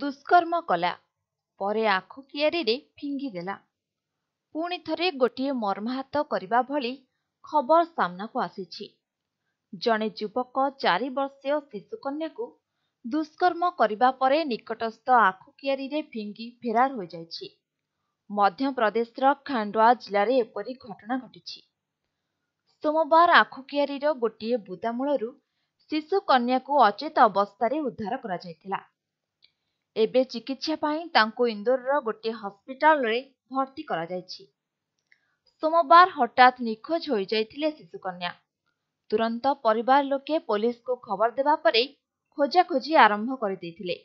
ଦୁଷ୍କର୍ମ କଲା ପରେ ଆଖୁ କିଆରିରେ ଫିଙ୍ଗିଦେଲା ପୁଣି ଥରେ ଗୋଟିଏ ମର୍ମାହତ କରିବା ଭଳି ଖବର ସାମ୍ନାକୁ ଆସିଛି ଜଣେ ଯୁବକ ଚାରି ବର୍ଷୀୟ ଶିଶୁକନ୍ୟାକୁ ଦୁଷ୍କର୍ମ କରିବା ପରେ ନିକଟସ୍ଥ ଆଖୁ କିଆରିରେ ଫିଙ୍ଗି ଫେରାର ହୋଇଯାଇଛି ମଧ୍ୟପ୍ରଦେଶର ଖାଣ୍ଡୁଆ ଜିଲ୍ଲାରେ ଏପରି ଘଟଣା ଘଟିଛି ସୋମବାର ଆଖୁ କିଆରିର ଗୋଟିଏ ବୁଦାମୂଳରୁ ଶିଶୁ କନ୍ୟାକୁ ଅଚେତ ଅବସ୍ଥାରେ ଉଦ୍ଧାର କରାଯାଇଥିଲା ଏବେ ଚିକିତ୍ସା ପାଇଁ ତାଙ୍କୁ ଇନ୍ଦୋରର ଗୋଟିଏ ହସ୍ପିଟାଲରେ ଭର୍ତ୍ତି କରାଯାଇଛି ସୋମବାର ହଠାତ୍ ନିଖୋଜ ହୋଇଯାଇଥିଲେ ଶିଶୁକନ୍ୟା ତୁରନ୍ତ ପରିବାର ଲୋକେ ପୋଲିସକୁ ଖବର ଦେବା ପରେ ଖୋଜାଖୋଜି ଆରମ୍ଭ କରିଦେଇଥିଲେ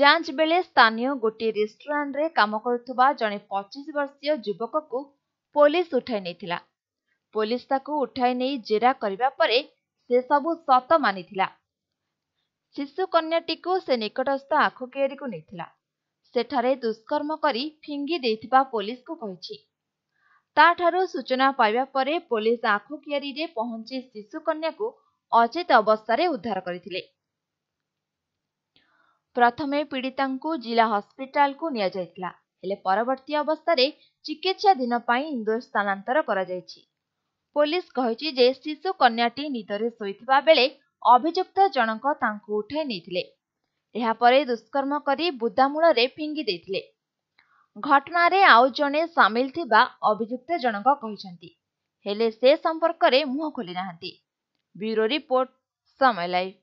ଯାଞ୍ଚ ବେଳେ ସ୍ଥାନୀୟ ଗୋଟିଏ ରେଷ୍ଟୁରାଣ୍ଟରେ କାମ କରୁଥିବା ଜଣେ ପଚିଶ ବର୍ଷୀୟ ଯୁବକକୁ ପୋଲିସ ଉଠାଇ ନେଇଥିଲା ପୋଲିସ ତାକୁ ଉଠାଇ ନେଇ ଜେରା କରିବା ପରେ ସେ ସବୁ ସତ ମାନିଥିଲା ଶିଶୁ କନ୍ୟାଟିକୁ ସେ ନିକଟସ୍ଥ ଆଖୁ ଆଖୁକିଆରିକୁ ନେଇଥିଲା ସେଠାରେ ଦୁଷ୍କର୍ମ କରି ଫିଙ୍ଗି ଦେଇଥିବା ପୋଲିସକୁ କହିଛି ତାଠାରୁ ସୂଚନା ପାଇବା ପରେ ପୋଲିସ ଆଖୁ ଆଖୁକିଆରିରେ ପହଞ୍ଚି ଶିଶୁ କନ୍ୟାକୁ ଅଚେତ ଅବସ୍ଥାରେ ଉଦ୍ଧାର କରିଥିଲେ ପ୍ରଥମେ ପୀଡ଼ିତାଙ୍କୁ ଜିଲ୍ଲା ହସ୍ପିଟାଲକୁ ନିଆଯାଇଥିଲା ହେଲେ ପରବର୍ତ୍ତୀ ଅବସ୍ଥାରେ ଚିକିତ୍ସାଧୀନ ପାଇଁ ଇନ୍ଦୋର ସ୍ଥାନାନ୍ତର କରାଯାଇଛି ପୋଲିସ କହିଛି ଯେ ଶିଶୁ କନ୍ୟାଟି ନିଦରେ ଶୋଇଥିବା ବେଳେ ଅଭିଯୁକ୍ତ ଜଣଙ୍କ ତାଙ୍କୁ ଉଠାଇ ନେଇଥିଲେ ଏହାପରେ ଦୁଷ୍କର୍ମ କରି ବୁଦାମୂଳରେ ଫିଙ୍ଗି ଦେଇଥିଲେ ଘଟଣାରେ ଆଉ ଜଣେ ସାମିଲ ଥିବା ଅଭିଯୁକ୍ତ ଜଣଙ୍କ କହିଛନ୍ତି ହେଲେ ସେ ସମ୍ପର୍କରେ ମୁହଁ ଖୋଲିନାହାନ୍ତି ବ୍ୟୁରୋ ରିପୋର୍ଟ ସମୟ ଲାଇଭ